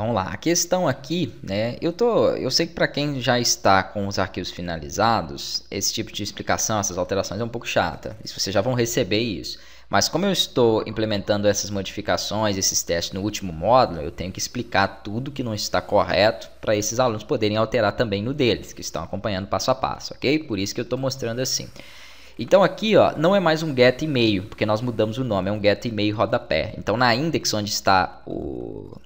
Vamos então, lá, a questão aqui, né? Eu tô, eu sei que para quem já está com os arquivos finalizados, esse tipo de explicação, essas alterações é um pouco chata. Isso vocês já vão receber isso. Mas como eu estou implementando essas modificações, esses testes no último módulo, eu tenho que explicar tudo que não está correto para esses alunos poderem alterar também no deles, que estão acompanhando passo a passo, ok? Por isso que eu estou mostrando assim. Então aqui ó, não é mais um get e-mail, porque nós mudamos o nome, é um get e-mail rodapé. Então na index onde está o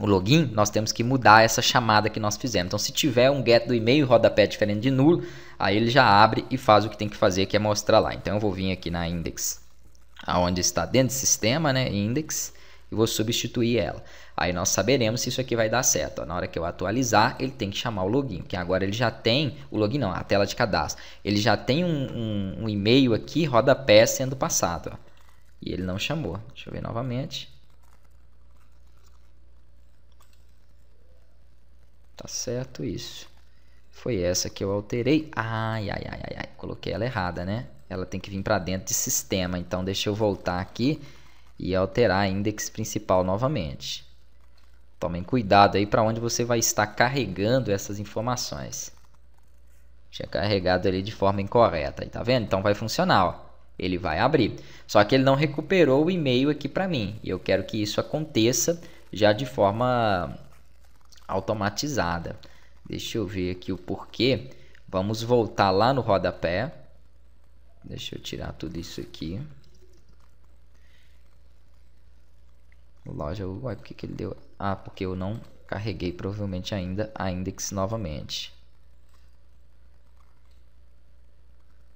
o login, nós temos que mudar essa chamada que nós fizemos. Então, se tiver um get do e-mail rodapé diferente de nulo, aí ele já abre e faz o que tem que fazer, que é mostrar lá. Então, eu vou vir aqui na index, aonde está dentro do sistema, né, index, e vou substituir ela. Aí nós saberemos se isso aqui vai dar certo. na hora que eu atualizar, ele tem que chamar o login, porque agora ele já tem, o login não, a tela de cadastro, ele já tem um, um, um e-mail aqui, rodapé sendo passado, ó, e ele não chamou. Deixa eu ver novamente. Tá certo isso. Foi essa que eu alterei. Ai, ai, ai, ai, ai. Coloquei ela errada, né? Ela tem que vir para dentro de sistema. Então, deixa eu voltar aqui e alterar a index principal novamente. Tomem cuidado aí para onde você vai estar carregando essas informações. Tinha carregado ali de forma incorreta. está tá vendo? Então, vai funcionar, ó. Ele vai abrir. Só que ele não recuperou o e-mail aqui para mim. E eu quero que isso aconteça já de forma automatizada. Deixa eu ver aqui o porquê. Vamos voltar lá no rodapé. Deixa eu tirar tudo isso aqui. Loja, uai, por que, que ele deu? Ah, porque eu não carreguei provavelmente ainda a index novamente.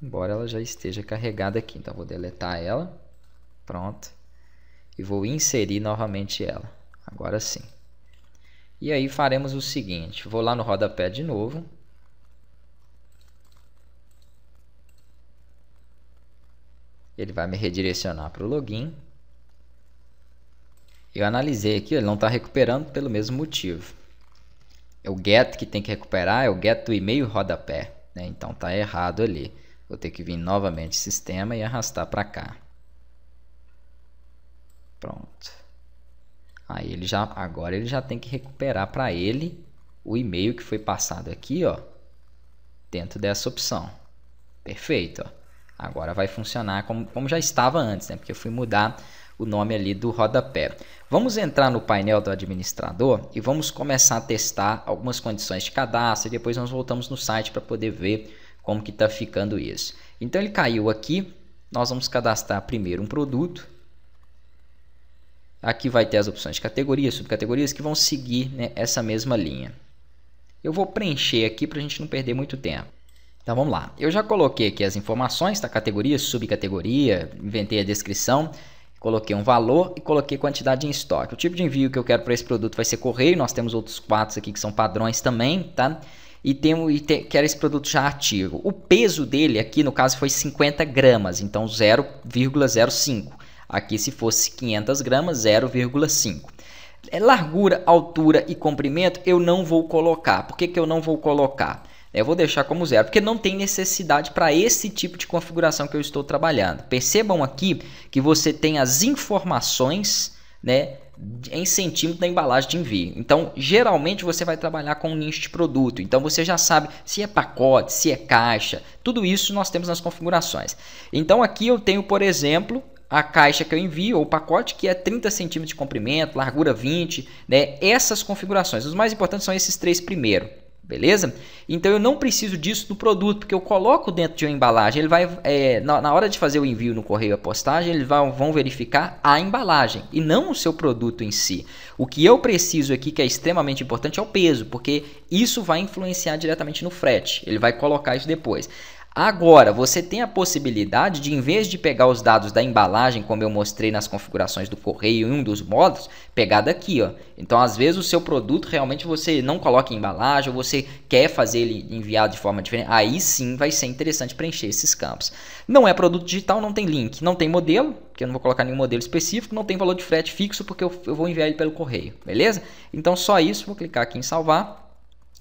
Embora ela já esteja carregada aqui, então vou deletar ela. Pronto. E vou inserir novamente ela. Agora sim. E aí faremos o seguinte, vou lá no rodapé de novo. Ele vai me redirecionar para o login. Eu analisei aqui, ele não está recuperando pelo mesmo motivo. É o get que tem que recuperar, é o get do e-mail rodapé. Né? Então está errado ali. Vou ter que vir novamente sistema e arrastar para cá. Pronto. Aí ele já agora ele já tem que recuperar para ele o e-mail que foi passado aqui, ó, dentro dessa opção. Perfeito, ó. Agora vai funcionar como, como já estava antes, né? Porque eu fui mudar o nome ali do rodapé. Vamos entrar no painel do administrador e vamos começar a testar algumas condições de cadastro e depois nós voltamos no site para poder ver como que está ficando isso. Então ele caiu aqui, nós vamos cadastrar primeiro um produto, Aqui vai ter as opções de categorias, subcategorias que vão seguir né, essa mesma linha. Eu vou preencher aqui para a gente não perder muito tempo. Então vamos lá. Eu já coloquei aqui as informações, tá? categoria, subcategoria, inventei a descrição, coloquei um valor e coloquei quantidade em estoque. O tipo de envio que eu quero para esse produto vai ser correio, nós temos outros quatro aqui que são padrões também, tá? E, temos, e quero esse produto já ativo. O peso dele aqui, no caso, foi 50 gramas, então 0,05. Aqui, se fosse 500 gramas, 0,5. É, largura, altura e comprimento eu não vou colocar. Por que, que eu não vou colocar? Eu vou deixar como zero, porque não tem necessidade para esse tipo de configuração que eu estou trabalhando. Percebam aqui que você tem as informações né, em centímetro da embalagem de envio. Então, geralmente você vai trabalhar com um nicho de produto. Então, você já sabe se é pacote, se é caixa. Tudo isso nós temos nas configurações. Então, aqui eu tenho, por exemplo, a caixa que eu envio, ou o pacote, que é 30 centímetros de comprimento, largura 20, né? Essas configurações. Os mais importantes são esses três primeiro, beleza? Então eu não preciso disso do produto, porque eu coloco dentro de uma embalagem, ele vai, é, na, na, hora de fazer o envio no correio a postagem, eles vão, vão verificar a embalagem e não o seu produto em si. O que eu preciso aqui, que é extremamente importante, é o peso, porque isso vai influenciar diretamente no frete, ele vai colocar isso depois. Agora, você tem a possibilidade de, em vez de pegar os dados da embalagem, como eu mostrei nas configurações do correio em um dos modos, pegar daqui. Ó. Então, às vezes, o seu produto realmente você não coloca em embalagem, ou você quer fazer ele enviado de forma diferente. Aí sim vai ser interessante preencher esses campos. Não é produto digital, não tem link, não tem modelo, porque eu não vou colocar nenhum modelo específico, não tem valor de frete fixo, porque eu, eu vou enviar ele pelo correio, beleza? Então, só isso, vou clicar aqui em salvar.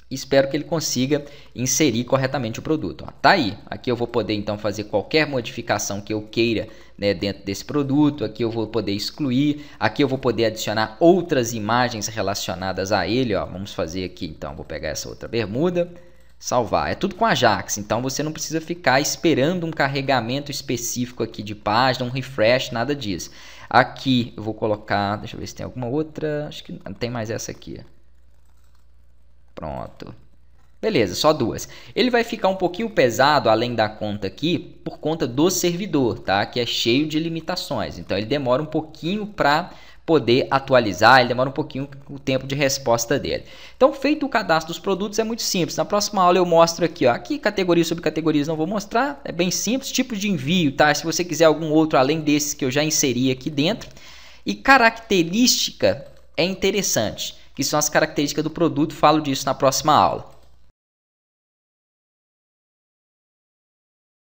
Espero que ele consiga inserir corretamente o produto. Ó, tá aí. Aqui eu vou poder então fazer qualquer modificação que eu queira né, dentro desse produto. Aqui eu vou poder excluir. Aqui eu vou poder adicionar outras imagens relacionadas a ele. Ó. Vamos fazer aqui então. Vou pegar essa outra bermuda salvar. É tudo com Ajax, então você não precisa ficar esperando um carregamento específico aqui de página, um refresh, nada disso. Aqui eu vou colocar, deixa eu ver se tem alguma outra, acho que não tem mais essa aqui. Pronto. Beleza, só duas. Ele vai ficar um pouquinho pesado além da conta aqui por conta do servidor, tá? Que é cheio de limitações. Então ele demora um pouquinho para poder atualizar, ele demora um pouquinho o tempo de resposta dele. Então, feito o cadastro dos produtos é muito simples. Na próxima aula eu mostro aqui, ó, aqui categorias, subcategorias não vou mostrar, é bem simples, tipo de envio, tá? Se você quiser algum outro além desses que eu já inseri aqui dentro. E característica é interessante que são as características do produto. Falo disso na próxima aula.